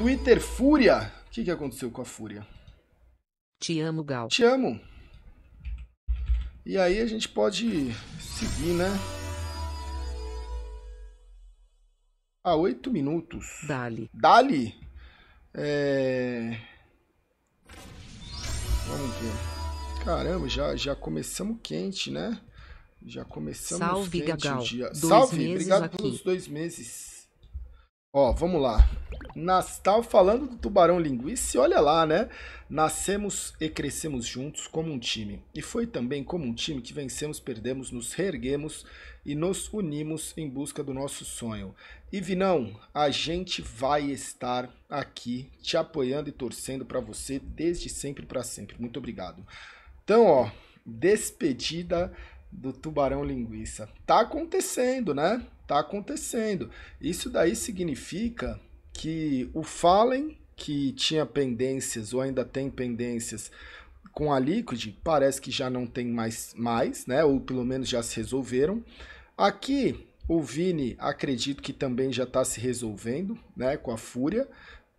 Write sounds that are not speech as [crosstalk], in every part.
Twitter Fúria. O que, que aconteceu com a Fúria? Te amo, Gal. Te amo. E aí a gente pode seguir, né? Há ah, oito minutos. Dali. Dali? É... Vamos ver. Caramba, já, já começamos quente, né? Já começamos Salve, quente Gagal. o dia. Dois Salve, obrigado aqui. pelos dois meses. Ó, vamos lá. Nastal falando do Tubarão Linguiça, e olha lá, né? Nascemos e crescemos juntos como um time. E foi também como um time que vencemos, perdemos, nos reerguemos e nos unimos em busca do nosso sonho. E Vinão, a gente vai estar aqui te apoiando e torcendo para você desde sempre para sempre. Muito obrigado. Então, ó, despedida do Tubarão Linguiça. Tá acontecendo, né? Tá acontecendo. Isso daí significa que o Fallen, que tinha pendências ou ainda tem pendências com a Liquid, parece que já não tem mais, mais né? Ou pelo menos já se resolveram. Aqui, o Vini, acredito que também já está se resolvendo, né? Com a Fúria.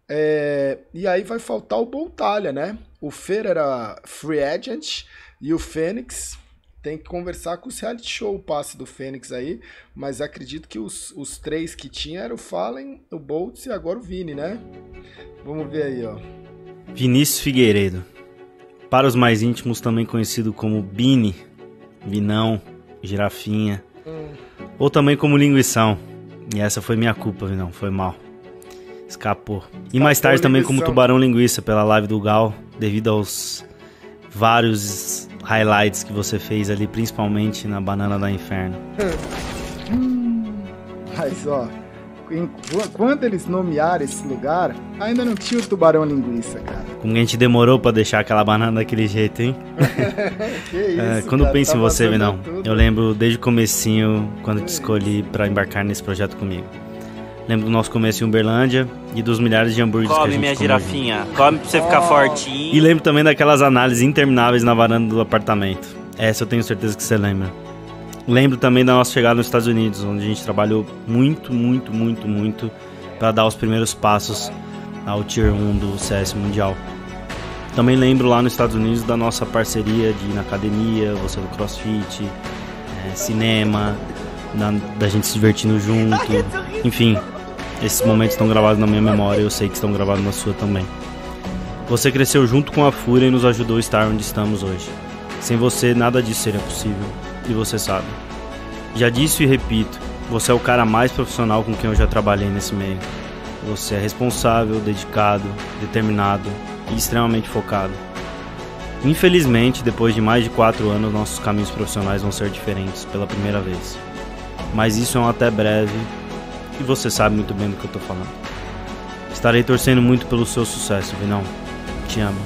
É, e aí vai faltar o Boltalha, né? O Fer era free agent e o Fênix tem que conversar com o reality show, o passe do Fênix aí, mas acredito que os, os três que tinha eram o Fallen, o Boltz e agora o Vini, né? Vamos ver aí, ó. Vinícius Figueiredo. Para os mais íntimos, também conhecido como Bini, Vinão, Girafinha, hum. ou também como Linguição. E essa foi minha culpa, Vinão, foi mal. Escapou. E mais tarde também como Tubarão Linguiça, pela live do Gal, devido aos vários highlights que você fez ali, principalmente na Banana da Inferno? [laughs] mas ó, quando eles nomearam esse lugar, ainda não tinha o tubarão linguiça, cara. Como a gente demorou para deixar aquela banana daquele jeito, hein? [laughs] que isso, é, quando cara, tá penso tá em você, Vinão, eu lembro desde o comecinho, quando que te escolhi para embarcar nesse projeto comigo. Lembro do nosso começo em Uberlândia e dos milhares de hambúrgueres come, que a gente Come minha girafinha. Come pra você ficar fortinho. E lembro também daquelas análises intermináveis na varanda do apartamento. Essa eu tenho certeza que você lembra. Lembro também da nossa chegada nos Estados Unidos, onde a gente trabalhou muito, muito, muito, muito para dar os primeiros passos ao Tier 1 do CS Mundial. Também lembro lá nos Estados Unidos da nossa parceria de ir na academia, você no crossfit, é, cinema, da gente se divertindo junto. Enfim, esses momentos estão gravados na minha memória, e eu sei que estão gravados na sua também. Você cresceu junto com a Fúria e nos ajudou a estar onde estamos hoje. Sem você, nada disso seria possível, e você sabe. Já disse e repito, você é o cara mais profissional com quem eu já trabalhei nesse meio. Você é responsável, dedicado, determinado e extremamente focado. Infelizmente, depois de mais de 4 anos, nossos caminhos profissionais vão ser diferentes pela primeira vez mas isso é um até breve e você sabe muito bem do que eu tô falando. Estarei torcendo muito pelo seu sucesso, Vinão. Te amo.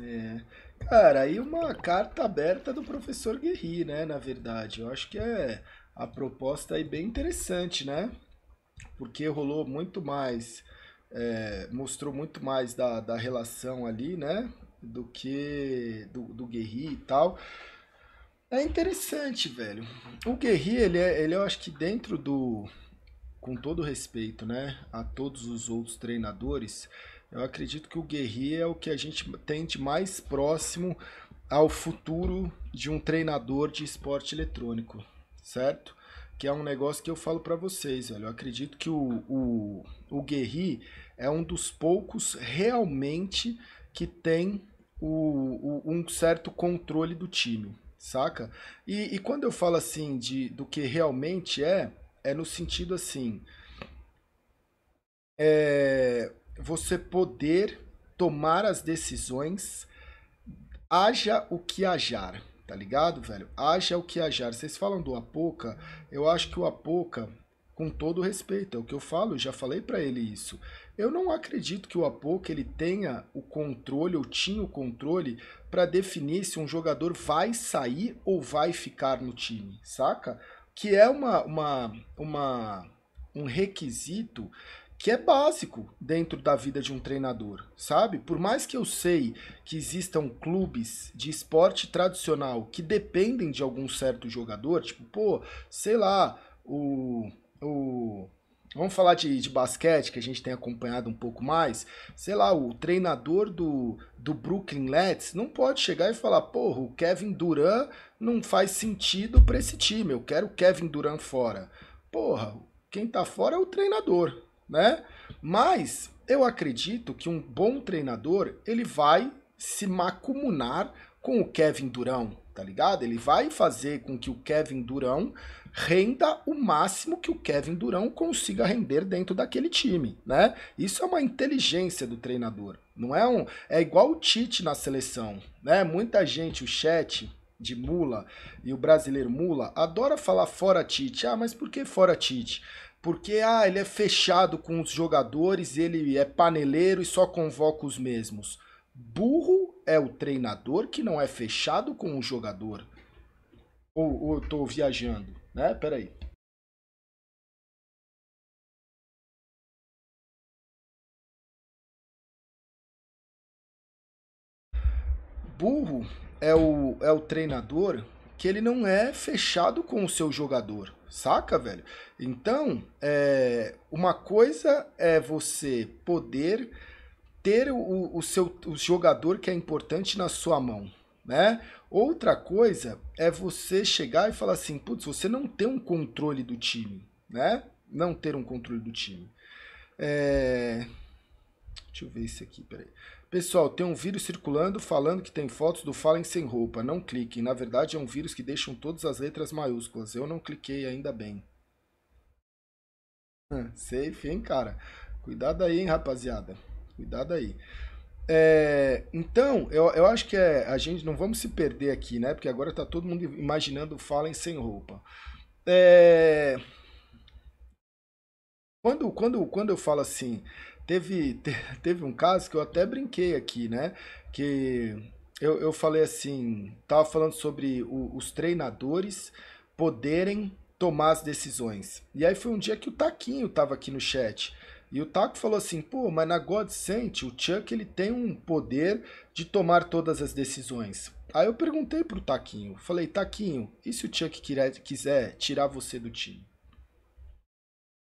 É. cara, aí uma carta aberta do professor Guerri, né? Na verdade, eu acho que é a proposta aí bem interessante, né? Porque rolou muito mais, é, mostrou muito mais da, da relação ali, né? Do que do, do Guerri e tal. É interessante, velho. O Guerri, ele é, ele eu acho que dentro do. Com todo respeito, né? A todos os outros treinadores, eu acredito que o Guerri é o que a gente tem de mais próximo ao futuro de um treinador de esporte eletrônico, certo? Que é um negócio que eu falo para vocês, velho. Eu acredito que o, o, o Guerri é um dos poucos realmente que tem o, o, um certo controle do time, saca? E, e quando eu falo assim de, do que realmente é, é no sentido assim. É, você poder tomar as decisões, haja o que ajar, tá ligado, velho? Haja o que ajar. Vocês falam do Apoca, eu acho que o Apoca com todo respeito, é o que eu falo, já falei para ele isso. Eu não acredito que o Apoca ele tenha o controle ou tinha o controle para definir se um jogador vai sair ou vai ficar no time, saca? Que é uma, uma, uma um requisito que é básico dentro da vida de um treinador, sabe? Por mais que eu sei que existam clubes de esporte tradicional que dependem de algum certo jogador, tipo, pô, sei lá, o o Vamos falar de, de basquete, que a gente tem acompanhado um pouco mais. Sei lá, o treinador do, do Brooklyn Nets não pode chegar e falar: porra, o Kevin Durant não faz sentido para esse time, eu quero o Kevin Durant fora. Porra, quem tá fora é o treinador, né? Mas eu acredito que um bom treinador ele vai se macumunar com o Kevin Durão, tá ligado? Ele vai fazer com que o Kevin Durão renda o máximo que o Kevin Durão consiga render dentro daquele time, né? Isso é uma inteligência do treinador. Não é um, é igual o Tite na seleção, né? Muita gente, o chat de mula e o brasileiro mula adora falar fora Tite. Ah, mas por que fora Tite? porque ah, ele é fechado com os jogadores, ele é paneleiro e só convoca os mesmos. Burro é o treinador que não é fechado com o jogador. Ou, ou eu tô viajando, né? Peraí. Burro é o, é o treinador que ele não é fechado com o seu jogador, saca, velho? Então, é, uma coisa é você poder ter o, o seu o jogador que é importante na sua mão, né? Outra coisa é você chegar e falar assim, putz, você não tem um controle do time, né? Não ter um controle do time. É... Deixa eu ver isso aqui, peraí. Pessoal, tem um vírus circulando falando que tem fotos do Fallen sem roupa. Não cliquem. Na verdade, é um vírus que deixam todas as letras maiúsculas. Eu não cliquei ainda bem. Hum, safe, hein, cara? Cuidado aí, hein, rapaziada. Cuidado aí. É, então, eu, eu acho que é, a gente não vamos se perder aqui, né? Porque agora tá todo mundo imaginando o Fallen sem roupa. É, quando, quando, quando eu falo assim, teve, te, teve um caso que eu até brinquei aqui, né? Que eu, eu falei assim, tava falando sobre o, os treinadores poderem tomar as decisões. E aí foi um dia que o Taquinho tava aqui no chat. E o Taco falou assim, pô, mas na Godsent o Chuck ele tem um poder de tomar todas as decisões. Aí eu perguntei pro Taquinho, falei, Taquinho, e se o Chuck quiser tirar você do time?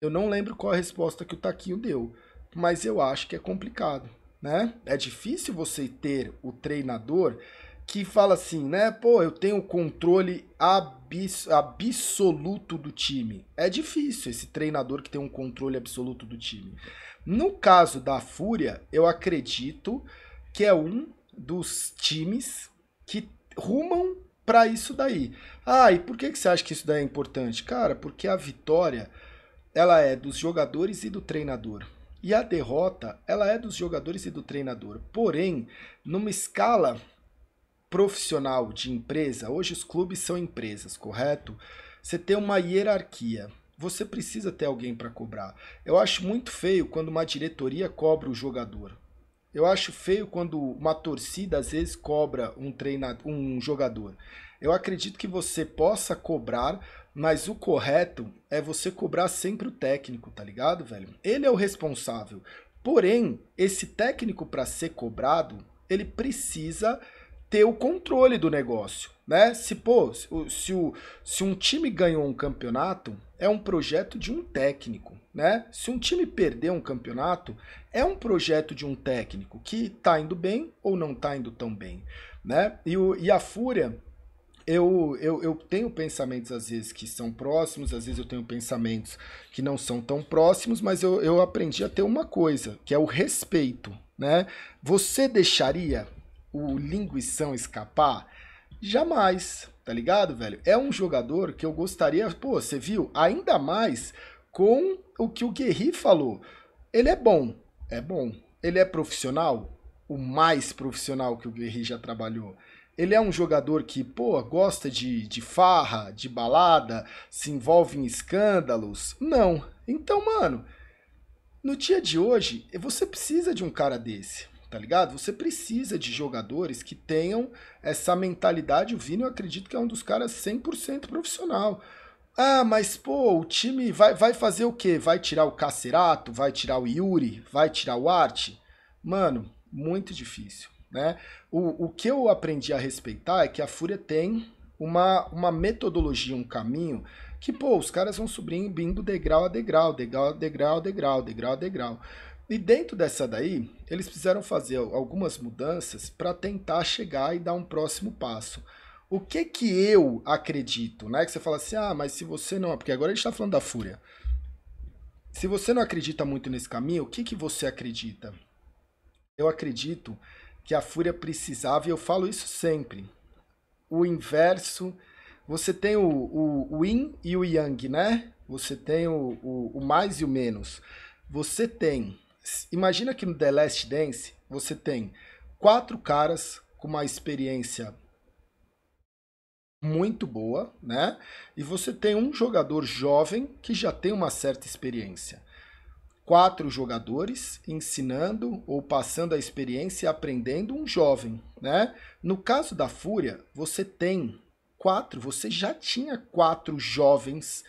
Eu não lembro qual a resposta que o Taquinho deu, mas eu acho que é complicado, né? É difícil você ter o treinador que fala assim, né? Pô, eu tenho controle absoluto do time. É difícil esse treinador que tem um controle absoluto do time. No caso da Fúria, eu acredito que é um dos times que rumam para isso daí. Ah, e por que, que você acha que isso daí é importante? Cara, porque a vitória ela é dos jogadores e do treinador. E a derrota, ela é dos jogadores e do treinador. Porém, numa escala profissional de empresa, hoje os clubes são empresas, correto? Você tem uma hierarquia. Você precisa ter alguém para cobrar. Eu acho muito feio quando uma diretoria cobra o jogador. Eu acho feio quando uma torcida às vezes cobra um treinador, um jogador. Eu acredito que você possa cobrar, mas o correto é você cobrar sempre o técnico, tá ligado, velho? Ele é o responsável. Porém, esse técnico para ser cobrado, ele precisa ter o controle do negócio, né? Se pô, se, se, o, se um time ganhou um campeonato, é um projeto de um técnico, né? Se um time perdeu um campeonato, é um projeto de um técnico que tá indo bem ou não tá indo tão bem, né? E, o, e a Fúria, eu, eu, eu tenho pensamentos às vezes que são próximos, às vezes eu tenho pensamentos que não são tão próximos, mas eu, eu aprendi a ter uma coisa, que é o respeito, né? Você deixaria o Linguição escapar? Jamais, tá ligado, velho? É um jogador que eu gostaria. Pô, você viu? Ainda mais com o que o Guerri falou. Ele é bom, é bom. Ele é profissional, o mais profissional que o Guerri já trabalhou. Ele é um jogador que, pô, gosta de, de farra, de balada, se envolve em escândalos. Não. Então, mano, no dia de hoje, você precisa de um cara desse tá ligado? Você precisa de jogadores que tenham essa mentalidade. O Vini, eu acredito que é um dos caras 100% profissional. Ah, mas pô, o time vai, vai fazer o quê? Vai tirar o Cacerato? Vai tirar o Yuri? Vai tirar o Arte? Mano, muito difícil, né? O, o que eu aprendi a respeitar é que a Fúria tem uma, uma metodologia, um caminho que, pô, os caras vão subindo degrau a degrau, degrau a degrau, degrau a degrau, degrau a degrau. degrau. E dentro dessa daí, eles fizeram fazer algumas mudanças para tentar chegar e dar um próximo passo. O que que eu acredito, né? Que você fala assim, ah, mas se você não... Porque agora a gente está falando da fúria. Se você não acredita muito nesse caminho, o que que você acredita? Eu acredito que a fúria precisava, e eu falo isso sempre, o inverso... Você tem o, o, o yin e o yang, né? Você tem o, o, o mais e o menos. Você tem Imagina que no The Last Dance você tem quatro caras com uma experiência muito boa, né? E você tem um jogador jovem que já tem uma certa experiência. Quatro jogadores ensinando ou passando a experiência e aprendendo um jovem, né? No caso da Fúria, você tem quatro, você já tinha quatro jovens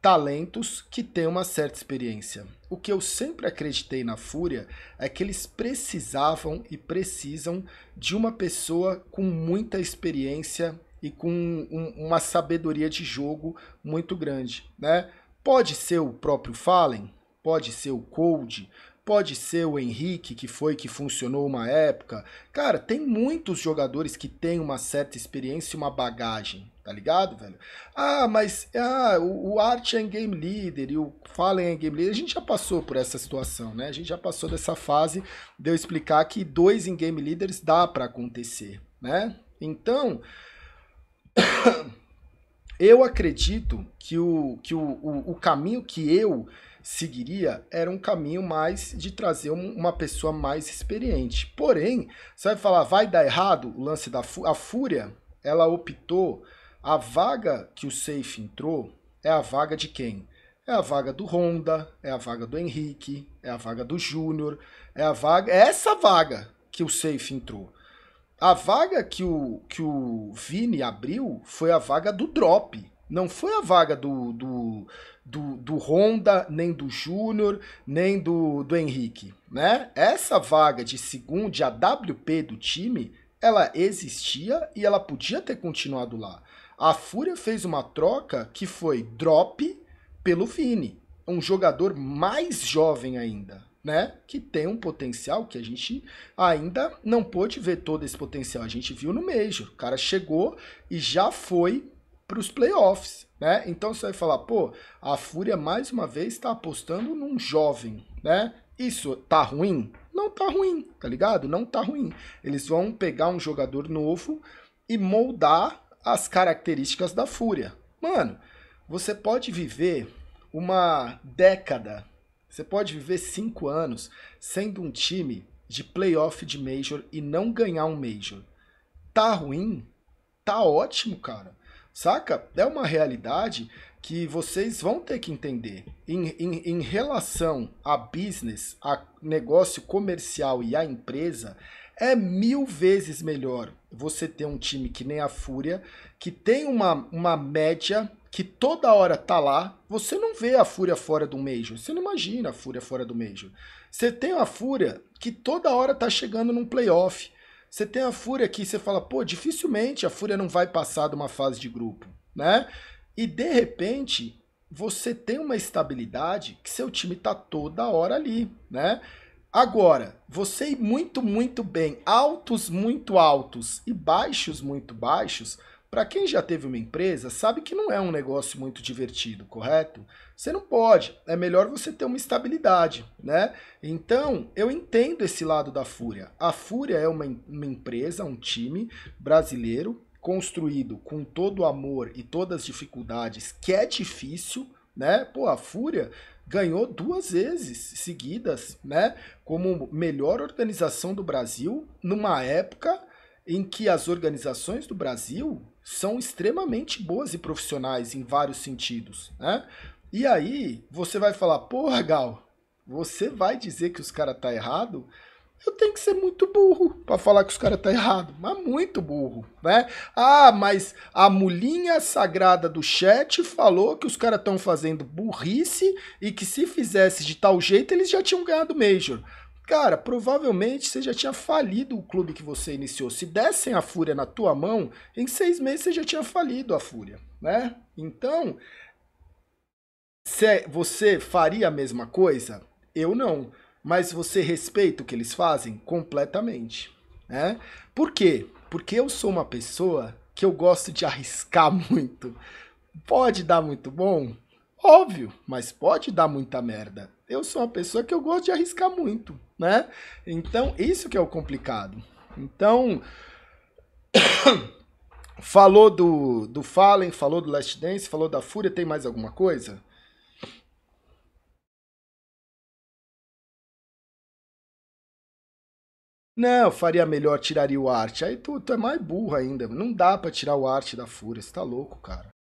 talentos que têm uma certa experiência. O que eu sempre acreditei na Fúria é que eles precisavam e precisam de uma pessoa com muita experiência e com um, uma sabedoria de jogo muito grande, né? Pode ser o próprio Fallen, pode ser o Cold, pode ser o Henrique, que foi que funcionou uma época. Cara, tem muitos jogadores que têm uma certa experiência e uma bagagem, tá ligado, velho? Ah, mas ah, o, o Art é game leader e o Fallen é game leader. A gente já passou por essa situação, né? A gente já passou dessa fase de eu explicar que dois em game leaders dá para acontecer, né? Então, [coughs] eu acredito que, o, que o, o, o, caminho que eu seguiria era um caminho mais de trazer um, uma pessoa mais experiente. Porém, você vai falar, vai dar errado o lance da a Fúria? Ela optou a vaga que o Safe entrou é a vaga de quem? É a vaga do Honda, é a vaga do Henrique, é a vaga do Júnior, é a vaga. É essa vaga que o Safe entrou. A vaga que o, que o Vini abriu foi a vaga do drop. Não foi a vaga do, do, do, do Honda, nem do Júnior, nem do, do Henrique. Né? Essa vaga de segundo, de AWP do time, ela existia e ela podia ter continuado lá. A Fúria fez uma troca que foi drop pelo Vini, um jogador mais jovem ainda, né? Que tem um potencial que a gente ainda não pôde ver todo esse potencial. A gente viu no Major. O cara chegou e já foi para os playoffs, né? Então você vai falar, pô, a Fúria mais uma vez está apostando num jovem, né? Isso tá ruim? Não tá ruim, tá ligado? Não tá ruim. Eles vão pegar um jogador novo e moldar as características da fúria. Mano, você pode viver uma década, você pode viver cinco anos sendo um time de playoff de Major e não ganhar um Major. Tá ruim? Tá ótimo, cara. Saca? É uma realidade que vocês vão ter que entender. Em, em, em relação a business, a negócio comercial e a empresa, é mil vezes melhor você ter um time que nem a Fúria, que tem uma, uma média que toda hora tá lá, você não vê a Fúria fora do Major. Você não imagina a Fúria fora do Major. Você tem a Fúria que toda hora tá chegando num playoff. Você tem a Fúria que você fala, pô, dificilmente a Fúria não vai passar de uma fase de grupo, né? E de repente, você tem uma estabilidade que seu time tá toda hora ali, né? Agora, você ir muito, muito bem, altos muito altos e baixos muito baixos, para quem já teve uma empresa, sabe que não é um negócio muito divertido, correto? Você não pode, é melhor você ter uma estabilidade, né? Então, eu entendo esse lado da Fúria. A Fúria é uma, uma empresa, um time brasileiro construído com todo o amor e todas as dificuldades que é difícil, né? Pô, a Fúria ganhou duas vezes seguidas, né? Como melhor organização do Brasil, numa época em que as organizações do Brasil são extremamente boas e profissionais em vários sentidos, né? E aí você vai falar, porra, Gal, você vai dizer que os caras tá errado? eu tenho que ser muito burro para falar que os caras tá errado, mas muito burro, né? Ah, mas a mulinha sagrada do chat falou que os caras estão fazendo burrice e que se fizesse de tal jeito eles já tinham ganhado o major. Cara, provavelmente você já tinha falido o clube que você iniciou. Se dessem a Fúria na tua mão, em seis meses você já tinha falido a Fúria, né? Então, você faria a mesma coisa? Eu não mas você respeita o que eles fazem completamente, né? Por quê? Porque eu sou uma pessoa que eu gosto de arriscar [laughs] muito. Pode dar muito bom? Óbvio, mas pode dar muita merda. Eu sou uma pessoa que eu gosto de arriscar muito, né? Então, isso que é o complicado. Então, [coughs] falou do, do Fallen, falou do Last Dance, falou da Fúria, tem mais alguma coisa? Não, faria melhor, tiraria o arte. Aí tu, tu é mais burro ainda. Não dá pra tirar o arte da fúria, você tá louco, cara.